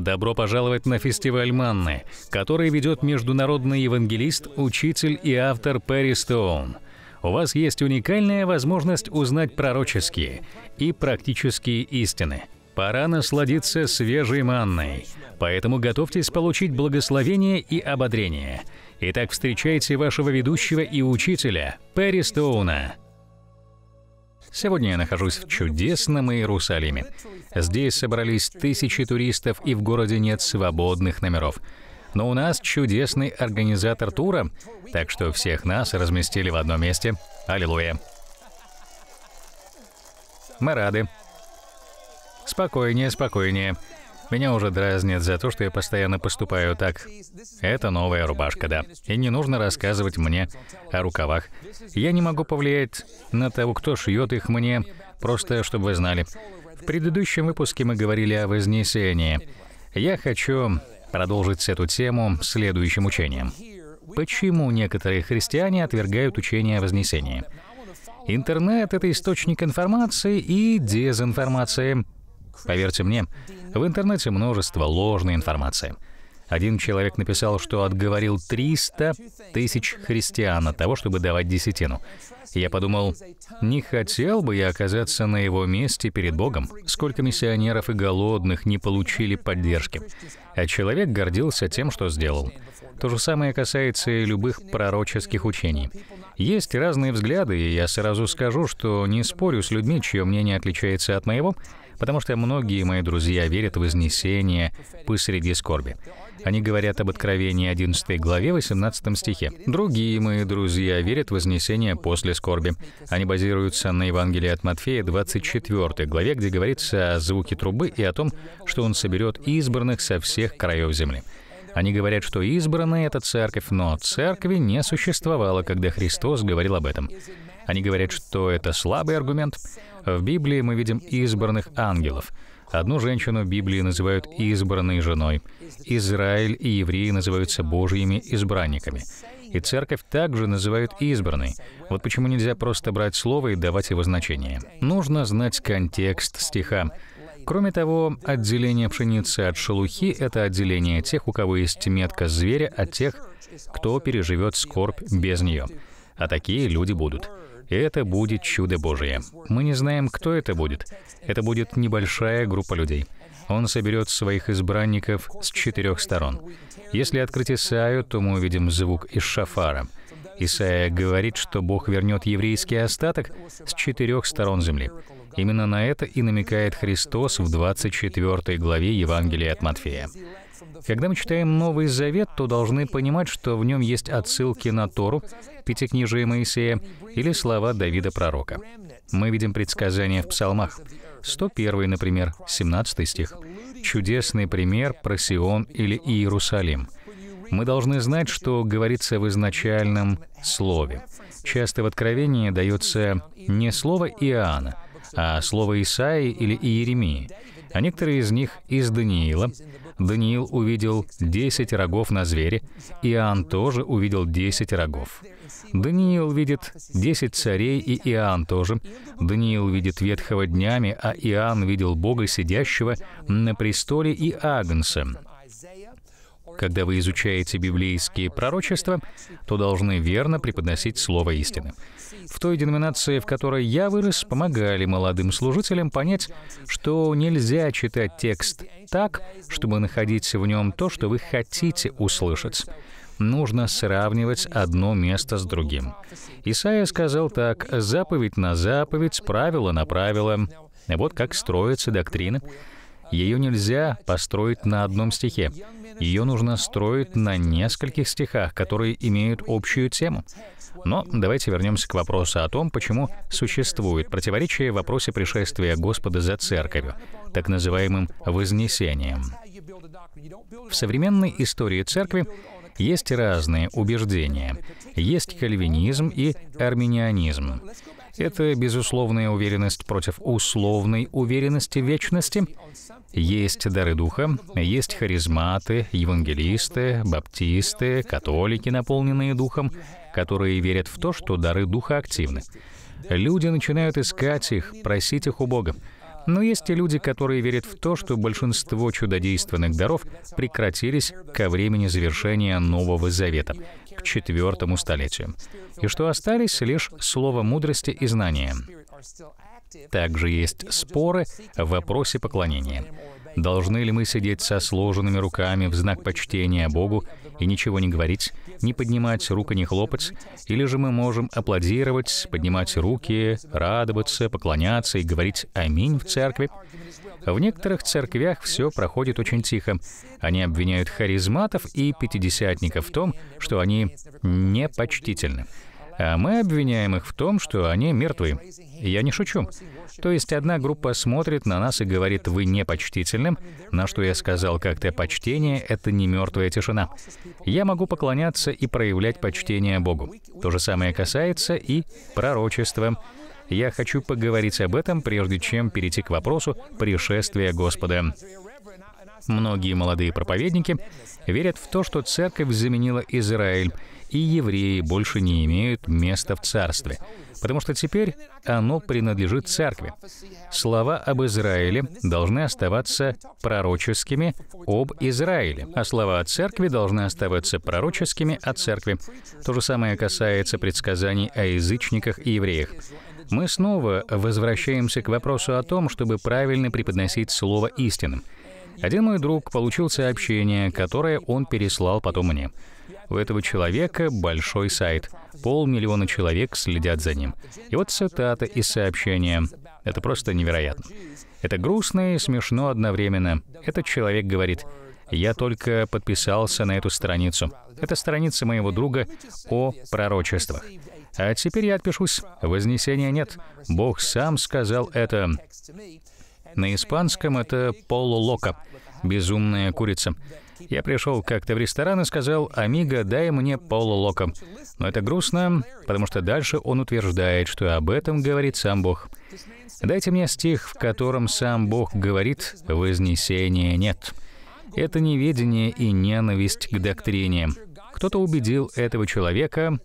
Добро пожаловать на фестиваль Манны, который ведет международный евангелист, учитель и автор Перри Стоун. У вас есть уникальная возможность узнать пророческие и практические истины. Пора насладиться свежей манной, поэтому готовьтесь получить благословение и ободрение. Итак, встречайте вашего ведущего и учителя Перри Стоуна. Сегодня я нахожусь в чудесном Иерусалиме. Здесь собрались тысячи туристов, и в городе нет свободных номеров. Но у нас чудесный организатор тура, так что всех нас разместили в одном месте. Аллилуйя. Мы рады. Спокойнее, спокойнее. Меня уже дразнят за то, что я постоянно поступаю так. Это новая рубашка, да. И не нужно рассказывать мне о рукавах. Я не могу повлиять на того, кто шьет их мне, просто чтобы вы знали. В предыдущем выпуске мы говорили о Вознесении. Я хочу продолжить эту тему следующим учением. Почему некоторые христиане отвергают учение о Вознесении? Интернет — это источник информации и дезинформации. Поверьте мне, в интернете множество ложной информации. Один человек написал, что отговорил 300 тысяч христиан от того, чтобы давать десятину. Я подумал, не хотел бы я оказаться на его месте перед Богом. Сколько миссионеров и голодных не получили поддержки. А человек гордился тем, что сделал. То же самое касается и любых пророческих учений. Есть разные взгляды, и я сразу скажу, что не спорю с людьми, чье мнение отличается от моего, Потому что многие мои друзья верят в вознесение посреди скорби. Они говорят об Откровении 11 главе 18 стихе. Другие мои друзья верят в вознесение после скорби. Они базируются на Евангелии от Матфея 24 главе, где говорится о звуке трубы и о том, что он соберет избранных со всех краев земли. Они говорят, что избранные — это церковь, но церкви не существовало, когда Христос говорил об этом. Они говорят, что это слабый аргумент, в Библии мы видим избранных ангелов. Одну женщину в Библии называют избранной женой. Израиль и евреи называются Божьими избранниками. И церковь также называют избранной. Вот почему нельзя просто брать слово и давать его значение. Нужно знать контекст стиха. Кроме того, отделение пшеницы от шелухи — это отделение тех, у кого есть метка зверя, от тех, кто переживет скорбь без нее. А такие люди будут — и это будет чудо Божие. Мы не знаем, кто это будет. Это будет небольшая группа людей. Он соберет своих избранников с четырех сторон. Если открыть Исаию, то мы увидим звук из шафара. Исаия говорит, что Бог вернет еврейский остаток с четырех сторон земли. Именно на это и намекает Христос в 24 главе Евангелия от Матфея. Когда мы читаем Новый Завет, то должны понимать, что в нем есть отсылки на Тору, Пятикнижие Моисея или слова Давида Пророка. Мы видим предсказания в псалмах. 101, например, 17 стих. Чудесный пример про Сион или Иерусалим. Мы должны знать, что говорится в изначальном слове. Часто в Откровении дается не слово Иоанна, а слово Исаи или Иеремии, а некоторые из них из Даниила, Даниил увидел десять рогов на звере, Иоанн тоже увидел десять рогов. Даниил видит десять царей, и Иоанн тоже. Даниил видит ветхого днями, а Иоанн видел Бога, сидящего на престоле и Агнца. Когда вы изучаете библейские пророчества, то должны верно преподносить слово истины в той деноминации, в которой я вырос, помогали молодым служителям понять, что нельзя читать текст так, чтобы находить в нем то, что вы хотите услышать нужно сравнивать одно место с другим. Исаия сказал так, «Заповедь на заповедь, правило на правило». Вот как строится доктрина. Ее нельзя построить на одном стихе. Ее нужно строить на нескольких стихах, которые имеют общую тему. Но давайте вернемся к вопросу о том, почему существует противоречие в вопросе пришествия Господа за церковью, так называемым «вознесением». В современной истории церкви есть разные убеждения. Есть кальвинизм и арминианизм. Это безусловная уверенность против условной уверенности вечности. Есть дары духа, есть харизматы, евангелисты, баптисты, католики, наполненные духом, которые верят в то, что дары Духа активны. Люди начинают искать их, просить их у Бога. Но есть и люди, которые верят в то, что большинство чудодейственных даров прекратились ко времени завершения Нового Завета, к четвертому столетию, и что остались лишь слово мудрости и знания. Также есть споры в вопросе поклонения. Должны ли мы сидеть со сложенными руками в знак почтения Богу и ничего не говорить, не поднимать рук и не хлопать, или же мы можем аплодировать, поднимать руки, радоваться, поклоняться и говорить «Аминь» в церкви. В некоторых церквях все проходит очень тихо. Они обвиняют харизматов и пятидесятников в том, что они непочтительны. А мы обвиняем их в том, что они мертвы. Я не шучу. То есть одна группа смотрит на нас и говорит, вы непочтительным, на что я сказал как-то, почтение — это не мертвая тишина. Я могу поклоняться и проявлять почтение Богу. То же самое касается и пророчеством. Я хочу поговорить об этом, прежде чем перейти к вопросу пришествия Господа. Многие молодые проповедники верят в то, что церковь заменила Израиль, и евреи больше не имеют места в царстве, потому что теперь оно принадлежит церкви. Слова об Израиле должны оставаться пророческими об Израиле, а слова о церкви должны оставаться пророческими о церкви. То же самое касается предсказаний о язычниках и евреях. Мы снова возвращаемся к вопросу о том, чтобы правильно преподносить слово истинным. Один мой друг получил сообщение, которое он переслал потом мне. У этого человека большой сайт. Полмиллиона человек следят за ним. И вот цитата из сообщения. Это просто невероятно. Это грустно и смешно одновременно. Этот человек говорит, я только подписался на эту страницу. Это страница моего друга о пророчествах. А теперь я отпишусь. Вознесения нет. Бог сам сказал это. На испанском это полулока, безумная курица. Я пришел как-то в ресторан и сказал, «Амиго, дай мне Полу Лока». Но это грустно, потому что дальше он утверждает, что об этом говорит сам Бог. Дайте мне стих, в котором сам Бог говорит «вознесения нет». Это неведение и ненависть к доктрине. Кто-то убедил этого человека,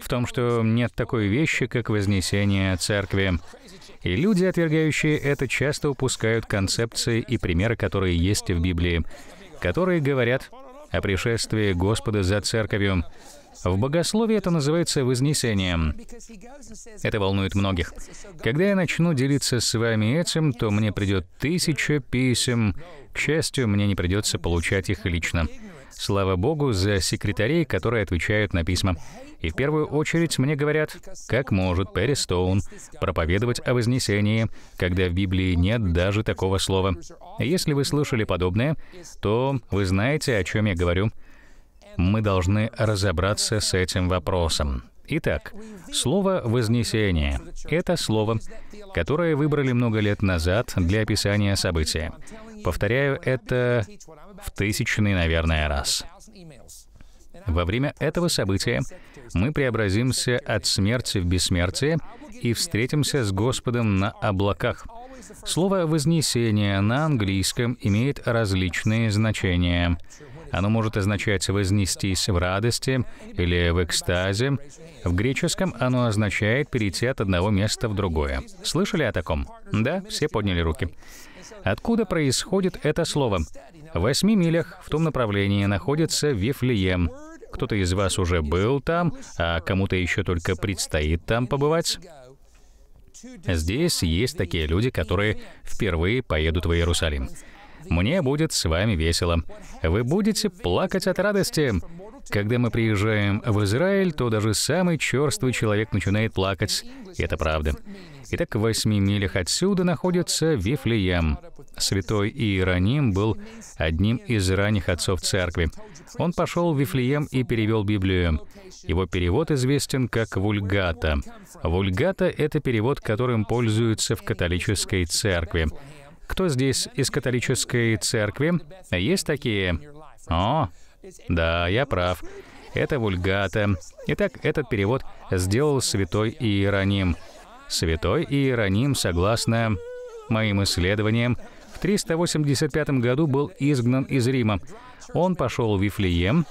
в том, что нет такой вещи, как вознесение церкви. И люди, отвергающие это, часто упускают концепции и примеры, которые есть в Библии, которые говорят о пришествии Господа за церковью. В богословии это называется вознесением. Это волнует многих. Когда я начну делиться с вами этим, то мне придет тысяча писем. К счастью, мне не придется получать их лично. Слава Богу за секретарей, которые отвечают на письма. И в первую очередь мне говорят, как может Перри Стоун проповедовать о Вознесении, когда в Библии нет даже такого слова. Если вы слышали подобное, то вы знаете, о чем я говорю. Мы должны разобраться с этим вопросом. Итак, слово «вознесение» — это слово, которое выбрали много лет назад для описания события. Повторяю это в тысячный, наверное, раз. Во время этого события мы преобразимся от смерти в бессмертие и встретимся с Господом на облаках. Слово «вознесение» на английском имеет различные значения. Оно может означать «вознестись в радости» или «в экстазе». В греческом оно означает «перейти от одного места в другое». Слышали о таком? Да, все подняли руки. Откуда происходит это слово? В восьми милях в том направлении находится Вифлеем. Кто-то из вас уже был там, а кому-то еще только предстоит там побывать. Здесь есть такие люди, которые впервые поедут в Иерусалим. Мне будет с вами весело. Вы будете плакать от радости. Когда мы приезжаем в Израиль, то даже самый черствый человек начинает плакать. это правда. Итак, в восьми милях отсюда находится Вифлеем. Святой Иероним был одним из ранних отцов церкви. Он пошел в Вифлеем и перевел Библию. Его перевод известен как Вульгата. Вульгата — это перевод, которым пользуются в католической церкви. Кто здесь из католической церкви? Есть такие? О, да, я прав. Это вульгата. Итак, этот перевод сделал святой Иероним. Святой Иероним, согласно моим исследованиям, в 385 году был изгнан из Рима. Он пошел в Вифлеем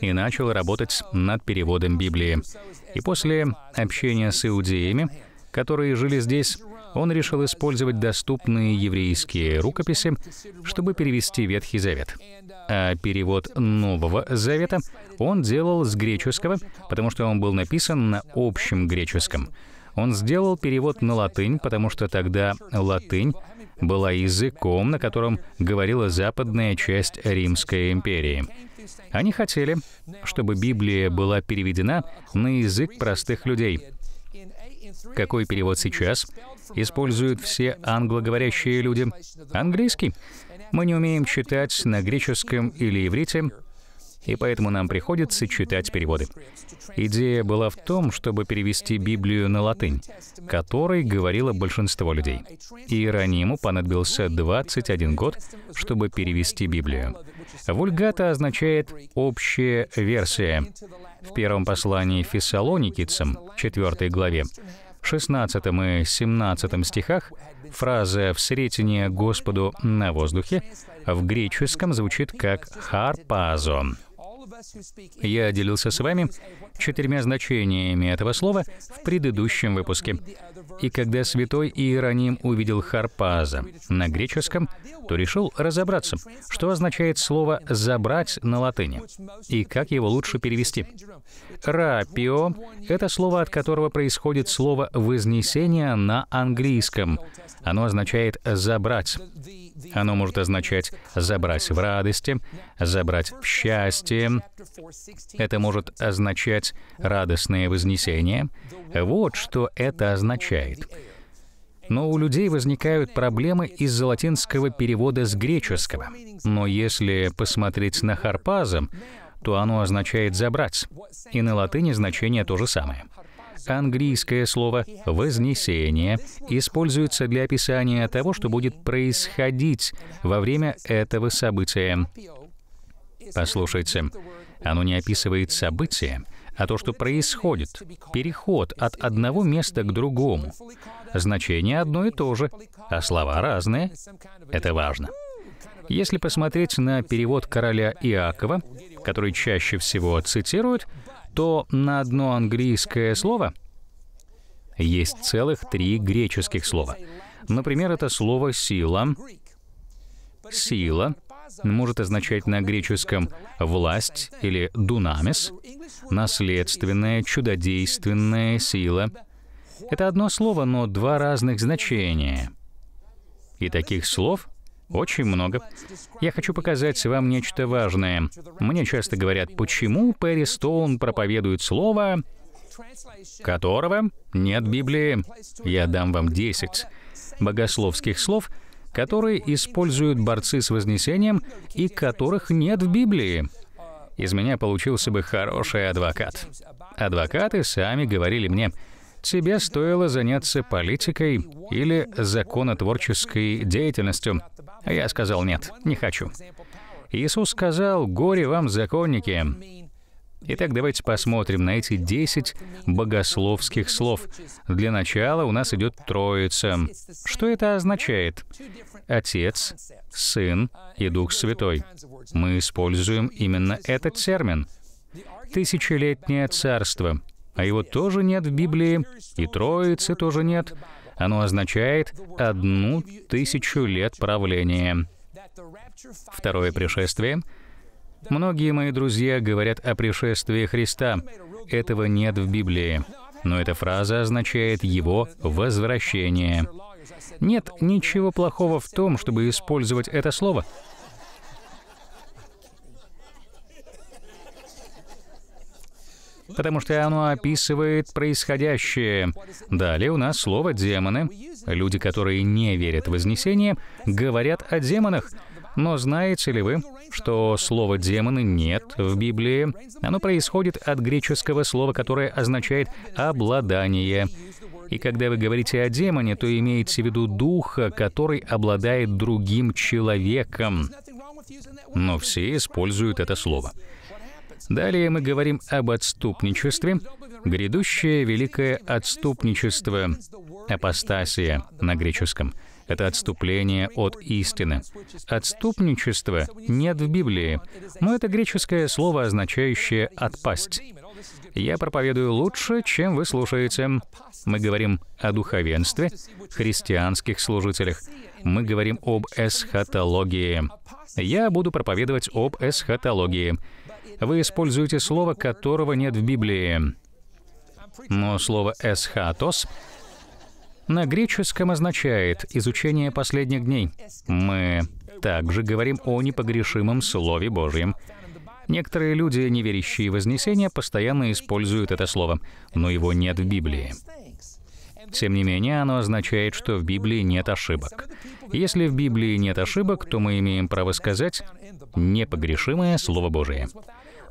и начал работать над переводом Библии. И после общения с иудеями, которые жили здесь, он решил использовать доступные еврейские рукописи, чтобы перевести Ветхий Завет. А перевод Нового Завета он делал с греческого, потому что он был написан на общем греческом. Он сделал перевод на латынь, потому что тогда латынь была языком, на котором говорила западная часть Римской империи. Они хотели, чтобы Библия была переведена на язык простых людей. Какой перевод сейчас? используют все англоговорящие люди. Английский мы не умеем читать на греческом или иврите, и поэтому нам приходится читать переводы. Идея была в том, чтобы перевести Библию на латынь, которой говорило большинство людей. Иерониму понадобился 21 год, чтобы перевести Библию. Вульгата означает «общая версия». В первом послании Фессалоникицам, 4 главе, 16-17 стихах фраза «в сретение Господу на воздухе» в греческом звучит как «харпазо», я делился с вами четырьмя значениями этого слова в предыдущем выпуске. И когда святой Иероним увидел «харпаза» на греческом, то решил разобраться, что означает слово «забрать» на латыни и как его лучше перевести. «Рапио» — это слово, от которого происходит слово «вознесение» на английском. Оно означает «забрать». Оно может означать «забрать в радости», «забрать в счастье». Это может означать «радостное вознесение». Вот что это означает. Но у людей возникают проблемы из-за латинского перевода с греческого. Но если посмотреть на «харпаза», то оно означает «забрать». И на латыни значение то же самое английское слово «вознесение» используется для описания того, что будет происходить во время этого события. Послушайте, оно не описывает события, а то, что происходит, переход от одного места к другому. Значение одно и то же, а слова разные. Это важно. Если посмотреть на перевод короля Иакова, который чаще всего цитируют, то на одно английское слово есть целых три греческих слова. Например, это слово «сила». «Сила» может означать на греческом «власть» или «дунамис», «наследственная», «чудодейственная сила». Это одно слово, но два разных значения. И таких слов очень много. Я хочу показать вам нечто важное. Мне часто говорят, почему Перри Стоун проповедует слово, которого нет в Библии. Я дам вам 10 богословских слов, которые используют борцы с Вознесением и которых нет в Библии. Из меня получился бы хороший адвокат. Адвокаты сами говорили мне, тебе стоило заняться политикой или законотворческой деятельностью. Я сказал нет, не хочу. Иисус сказал, горе вам, законники. Итак, давайте посмотрим на эти 10 богословских слов. Для начала у нас идет Троица. Что это означает? Отец, Сын и Дух Святой. Мы используем именно этот термин. Тысячелетнее царство — а его тоже нет в Библии, и Троицы тоже нет. Оно означает одну тысячу лет правления. Второе пришествие. Многие мои друзья говорят о пришествии Христа. Этого нет в Библии. Но эта фраза означает его возвращение. Нет ничего плохого в том, чтобы использовать это слово. потому что оно описывает происходящее. Далее у нас слово «демоны». Люди, которые не верят в Вознесение, говорят о демонах. Но знаете ли вы, что слова «демоны» нет в Библии? Оно происходит от греческого слова, которое означает «обладание». И когда вы говорите о демоне, то имеете в виду духа, который обладает другим человеком. Но все используют это слово. Далее мы говорим об отступничестве, грядущее великое отступничество, апостасия на греческом. Это отступление от истины. Отступничество нет в Библии, но это греческое слово, означающее «отпасть». Я проповедую лучше, чем вы слушаете. Мы говорим о духовенстве, христианских служителях. Мы говорим об эсхатологии. Я буду проповедовать об эсхатологии вы используете слово, которого нет в Библии. Но слово «эсхатос» на греческом означает «изучение последних дней». Мы также говорим о непогрешимом Слове Божьем. Некоторые люди, не верящие в Вознесение, постоянно используют это слово, но его нет в Библии. Тем не менее, оно означает, что в Библии нет ошибок. Если в Библии нет ошибок, то мы имеем право сказать, непогрешимое Слово Божие.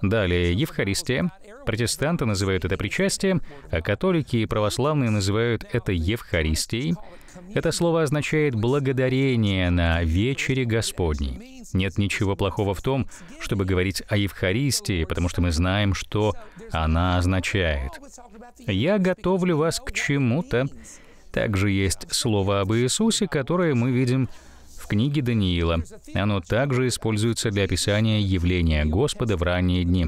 Далее, Евхаристия. Протестанты называют это причастием, а католики и православные называют это Евхаристией. Это слово означает «благодарение на вечере Господней». Нет ничего плохого в том, чтобы говорить о Евхаристии, потому что мы знаем, что она означает. «Я готовлю вас к чему-то». Также есть слово об Иисусе, которое мы видим книге Даниила. Оно также используется для описания явления Господа в ранние дни.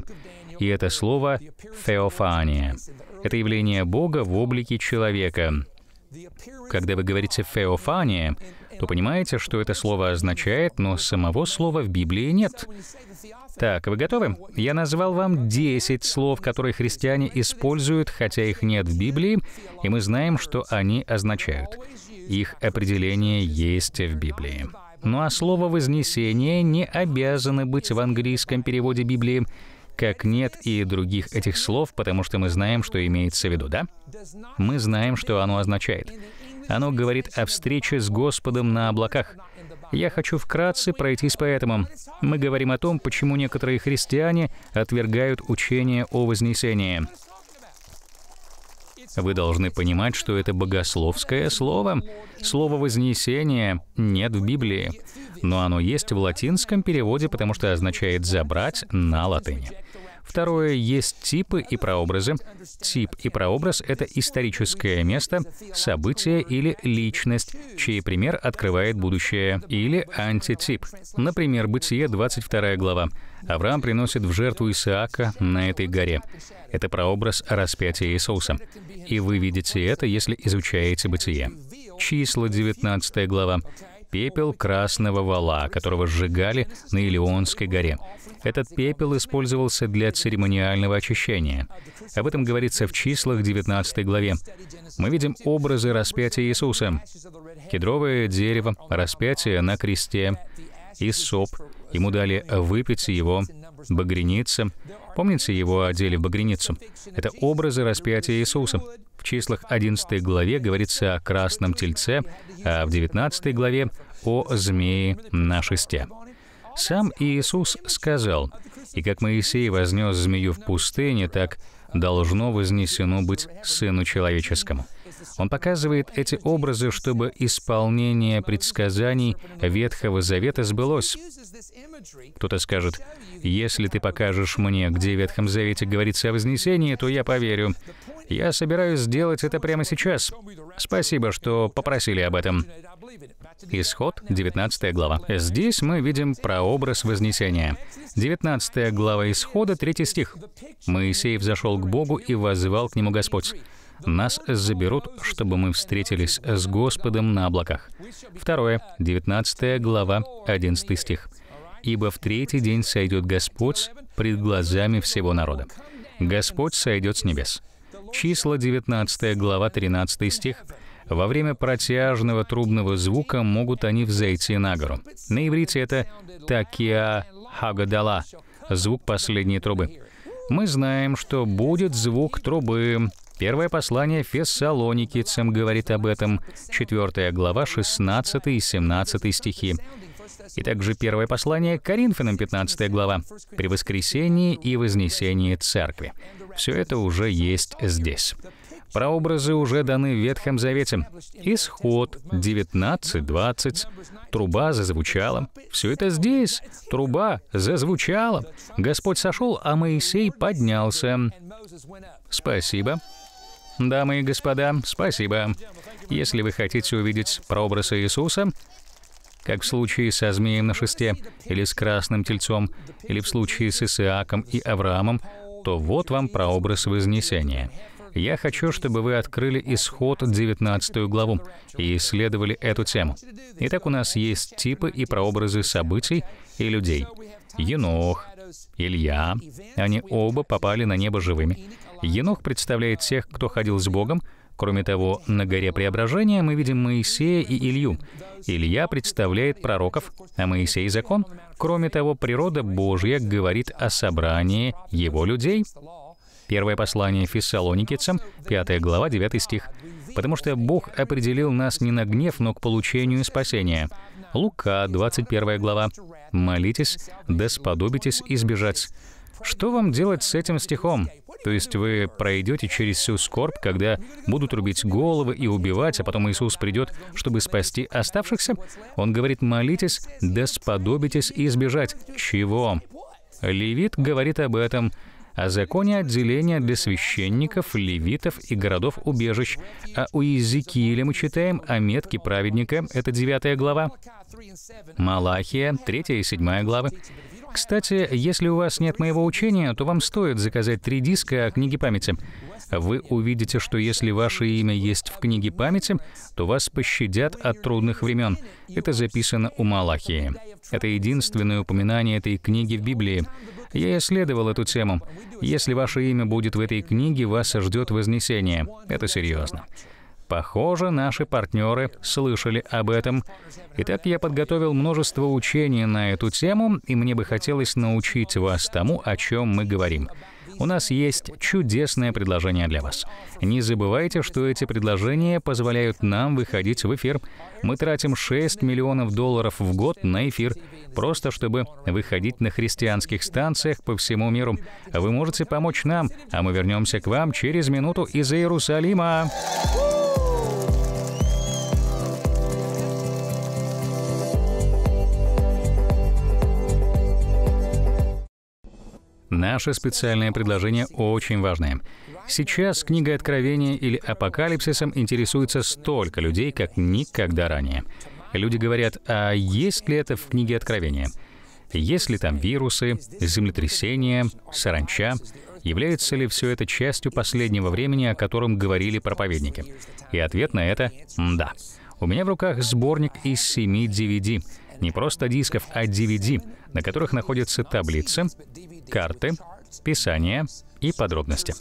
И это слово «феофания». Это явление Бога в облике человека. Когда вы говорите «феофания», то понимаете, что это слово означает, но самого слова в Библии нет. Так, вы готовы? Я назвал вам 10 слов, которые христиане используют, хотя их нет в Библии, и мы знаем, что они означают. Их определение есть в Библии. Ну а слово «вознесение» не обязано быть в английском переводе Библии, как нет и других этих слов, потому что мы знаем, что имеется в виду, да? Мы знаем, что оно означает. Оно говорит о встрече с Господом на облаках — я хочу вкратце пройтись по этому. Мы говорим о том, почему некоторые христиане отвергают учение о Вознесении. Вы должны понимать, что это богословское слово. Слово «вознесение» нет в Библии, но оно есть в латинском переводе, потому что означает «забрать» на латыни. Второе — есть типы и прообразы. Тип и прообраз — это историческое место, событие или личность, чей пример открывает будущее, или антитип. Например, Бытие, 22 глава. Авраам приносит в жертву Исаака на этой горе. Это прообраз распятия Иисуса. И вы видите это, если изучаете Бытие. Числа, 19 глава пепел красного вала, которого сжигали на Илионской горе. Этот пепел использовался для церемониального очищения. Об этом говорится в числах 19 главе. Мы видим образы распятия Иисуса. Кедровое дерево, распятие на кресте, и соп. Ему дали выпить его багряница. Помните, его одели в багряницу? Это образы распятия Иисуса. В числах 11 главе говорится о красном тельце, а в 19 главе — о змее на шесте. Сам Иисус сказал, «И как Моисей вознес змею в пустыне, так должно вознесено быть Сыну Человеческому». Он показывает эти образы, чтобы исполнение предсказаний Ветхого Завета сбылось. Кто-то скажет, если ты покажешь мне, где в Ветхом Завете говорится о Вознесении, то я поверю. Я собираюсь сделать это прямо сейчас. Спасибо, что попросили об этом. Исход, 19 глава. Здесь мы видим прообраз Вознесения. 19 глава Исхода, 3 стих. «Моисей взошел к Богу и возвал к Нему Господь. Нас заберут, чтобы мы встретились с Господом на облаках. Второе, 19 глава, 11 стих. «Ибо в третий день сойдет Господь пред глазами всего народа. Господь сойдет с небес». Числа 19 глава, 13 стих. Во время протяжного трубного звука могут они взойти на гору. На иврите это «такия хагадала» — звук последней трубы. Мы знаем, что будет звук трубы, Первое послание Фессалоникийцам говорит об этом, 4 глава, 16 и 17 стихи. И также первое послание Коринфянам, 15 глава, при воскресении и вознесении церкви. Все это уже есть здесь. Прообразы уже даны в Ветхом Завете. Исход 19-20. Труба зазвучала. Все это здесь. Труба зазвучала. Господь сошел, а Моисей поднялся. Спасибо. Дамы и господа, спасибо. Если вы хотите увидеть прообраз Иисуса, как в случае со змеем на шесте, или с красным тельцом, или в случае с Исааком и Авраамом, то вот вам прообраз Вознесения. Я хочу, чтобы вы открыли исход 19 главу и исследовали эту тему. Итак, у нас есть типы и прообразы событий и людей. Енох, Илья, они оба попали на небо живыми. Енох представляет тех, кто ходил с Богом. Кроме того, на горе Преображения мы видим Моисея и Илью. Илья представляет пророков, а Моисей — закон. Кроме того, природа Божья говорит о собрании его людей. Первое послание Фессалоникицам, 5 глава, 9 стих. «Потому что Бог определил нас не на гнев, но к получению спасения». Лука, 21 глава. «Молитесь, да сподобитесь избежать». Что вам делать с этим стихом? То есть вы пройдете через всю скорбь, когда будут рубить головы и убивать, а потом Иисус придет, чтобы спасти оставшихся? Он говорит, молитесь, да сподобитесь избежать. Чего? Левит говорит об этом, о законе отделения для священников, левитов и городов-убежищ. А у Иезекииля мы читаем о метке праведника, это 9 глава, Малахия, 3 и 7 главы, кстати, если у вас нет моего учения, то вам стоит заказать три диска о книге памяти. Вы увидите, что если ваше имя есть в книге памяти, то вас пощадят от трудных времен. Это записано у Малахии. Это единственное упоминание этой книги в Библии. Я исследовал эту тему. Если ваше имя будет в этой книге, вас ждет вознесение. Это серьезно. Похоже, наши партнеры слышали об этом. Итак, я подготовил множество учений на эту тему, и мне бы хотелось научить вас тому, о чем мы говорим. У нас есть чудесное предложение для вас. Не забывайте, что эти предложения позволяют нам выходить в эфир. Мы тратим 6 миллионов долларов в год на эфир, просто чтобы выходить на христианских станциях по всему миру. Вы можете помочь нам, а мы вернемся к вам через минуту из Иерусалима. Наше специальное предложение очень важное. Сейчас книга Откровения или Апокалипсисом интересуется столько людей, как никогда ранее. Люди говорят, а есть ли это в книге Откровения? Есть ли там вирусы, землетрясения, саранча? Является ли все это частью последнего времени, о котором говорили проповедники? И ответ на это — да. У меня в руках сборник из семи DVD. Не просто дисков, а DVD, на которых находятся таблицы, карты, Писания и подробности.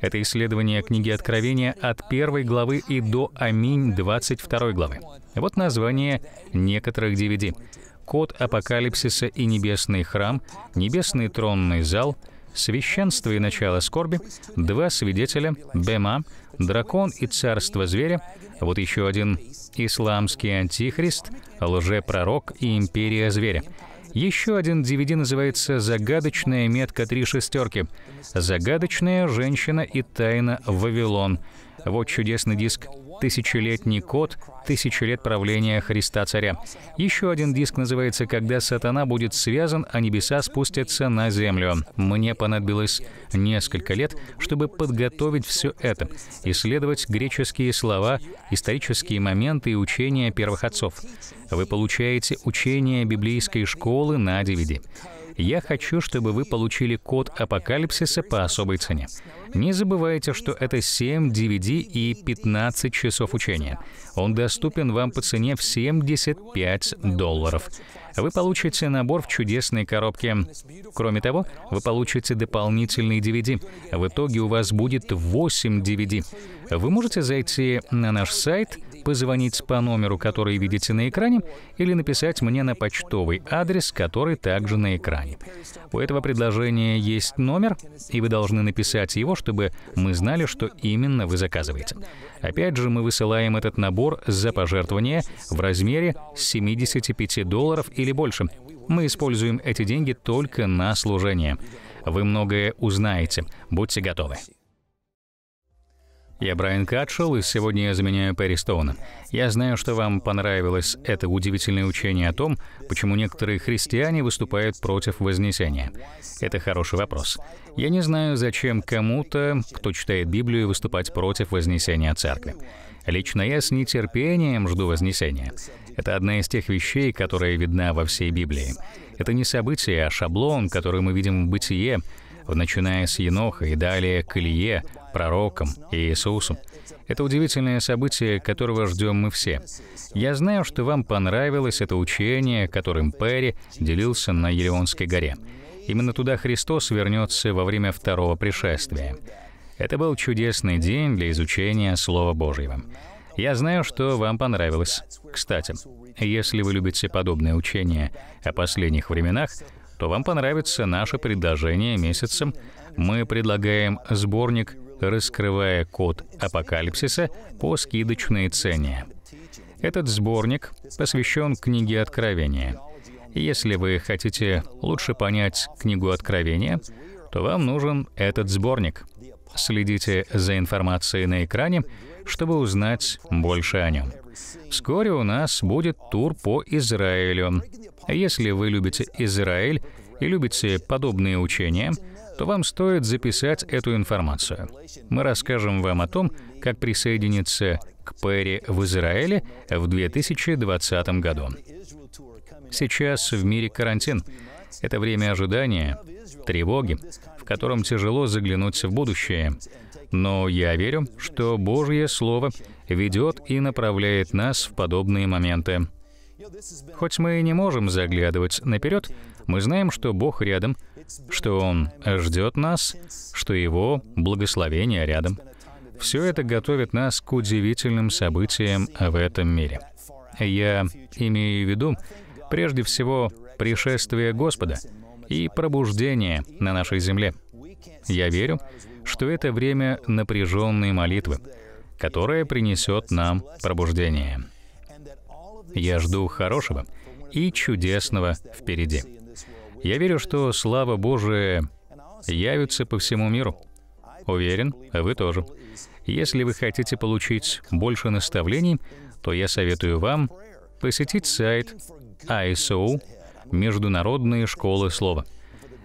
Это исследование книги Откровения от первой главы и до Аминь 22 главы. Вот название некоторых DVD. Код апокалипсиса и небесный храм, небесный тронный зал, священство и начало скорби, два свидетеля, Бема, дракон и царство зверя, вот еще один, исламский антихрист, лжепророк и империя зверя. Еще один DVD называется «Загадочная метка три шестерки». «Загадочная женщина и тайна Вавилон». Вот чудесный диск «Тысячелетний код. Тысячи лет правления Христа Царя». Еще один диск называется «Когда сатана будет связан, а небеса спустятся на землю». Мне понадобилось несколько лет, чтобы подготовить все это, исследовать греческие слова, исторические моменты и учения первых отцов. Вы получаете учение библейской школы на DVD. Я хочу, чтобы вы получили код апокалипсиса по особой цене. Не забывайте, что это 7 DVD и 15 часов учения. Он доступен вам по цене в 75 долларов. Вы получите набор в чудесной коробке. Кроме того, вы получите дополнительный DVD. В итоге у вас будет 8 DVD. Вы можете зайти на наш сайт позвонить по номеру, который видите на экране, или написать мне на почтовый адрес, который также на экране. У этого предложения есть номер, и вы должны написать его, чтобы мы знали, что именно вы заказываете. Опять же, мы высылаем этот набор за пожертвование в размере 75 долларов или больше. Мы используем эти деньги только на служение. Вы многое узнаете. Будьте готовы. Я Брайан Катшелл, и сегодня я заменяю Перри Стоуна. Я знаю, что вам понравилось это удивительное учение о том, почему некоторые христиане выступают против Вознесения. Это хороший вопрос. Я не знаю, зачем кому-то, кто читает Библию, выступать против Вознесения Церкви. Лично я с нетерпением жду Вознесения. Это одна из тех вещей, которая видна во всей Библии. Это не событие, а шаблон, который мы видим в Бытие, начиная с Еноха и далее к Илье, пророком и Иисусом. Это удивительное событие, которого ждем мы все. Я знаю, что вам понравилось это учение, которым Перри делился на Елеонской горе. Именно туда Христос вернется во время второго пришествия. Это был чудесный день для изучения Слова Божьего. Я знаю, что вам понравилось. Кстати, если вы любите подобные учения о последних временах, то вам понравится наше предложение месяцем. Мы предлагаем сборник раскрывая код апокалипсиса по скидочной цене. Этот сборник посвящен книге Откровения. Если вы хотите лучше понять книгу Откровения, то вам нужен этот сборник. Следите за информацией на экране, чтобы узнать больше о нем. Вскоре у нас будет тур по Израилю. Если вы любите Израиль и любите подобные учения — то вам стоит записать эту информацию. Мы расскажем вам о том, как присоединиться к Перри в Израиле в 2020 году. Сейчас в мире карантин. Это время ожидания, тревоги, в котором тяжело заглянуть в будущее. Но я верю, что Божье Слово ведет и направляет нас в подобные моменты. Хоть мы и не можем заглядывать наперед, мы знаем, что Бог рядом — что Он ждет нас, что Его благословение рядом. Все это готовит нас к удивительным событиям в этом мире. Я имею в виду, прежде всего, пришествие Господа и пробуждение на нашей земле. Я верю, что это время напряженной молитвы, которая принесет нам пробуждение. Я жду хорошего и чудесного впереди. Я верю, что слава Божия явится по всему миру. Уверен, вы тоже. Если вы хотите получить больше наставлений, то я советую вам посетить сайт ISO Международные школы слова.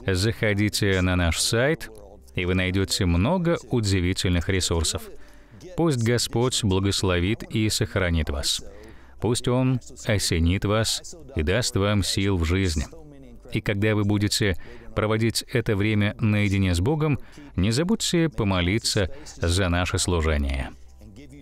Заходите на наш сайт, и вы найдете много удивительных ресурсов. Пусть Господь благословит и сохранит вас. Пусть Он осенит вас и даст вам сил в жизни. И когда вы будете проводить это время наедине с Богом, не забудьте помолиться за наше служение.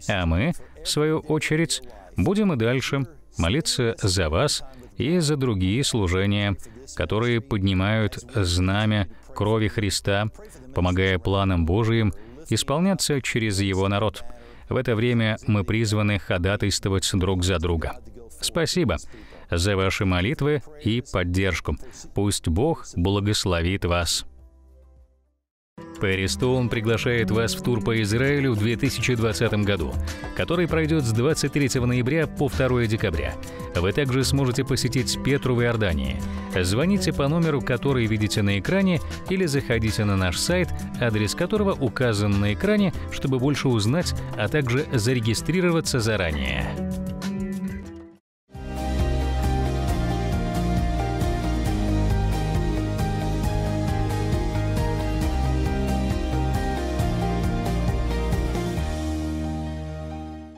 А мы, в свою очередь, будем и дальше молиться за вас и за другие служения, которые поднимают знамя крови Христа, помогая планам Божиим исполняться через Его народ. В это время мы призваны ходатайствовать друг за друга. Спасибо, за ваши молитвы и поддержку. Пусть Бог благословит вас. Перри Стоун приглашает вас в тур по Израилю в 2020 году, который пройдет с 23 ноября по 2 декабря. Вы также сможете посетить Петру в Иордании. Звоните по номеру, который видите на экране, или заходите на наш сайт, адрес которого указан на экране, чтобы больше узнать, а также зарегистрироваться заранее.